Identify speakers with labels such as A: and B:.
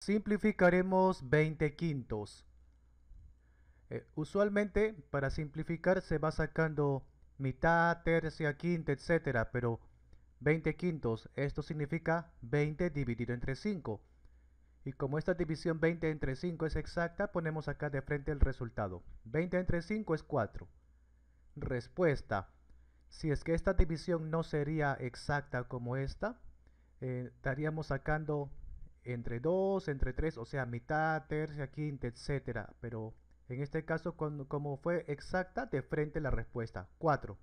A: Simplificaremos 20 quintos. Eh, usualmente para simplificar se va sacando mitad, tercia, quinta, etcétera, pero 20 quintos, esto significa 20 dividido entre 5. Y como esta división 20 entre 5 es exacta, ponemos acá de frente el resultado. 20 entre 5 es 4. Respuesta. Si es que esta división no sería exacta como esta, eh, estaríamos sacando entre 2, entre 3, o sea, mitad, tercia, quinta, etcétera. Pero en este caso, como fue exacta, de frente la respuesta, 4.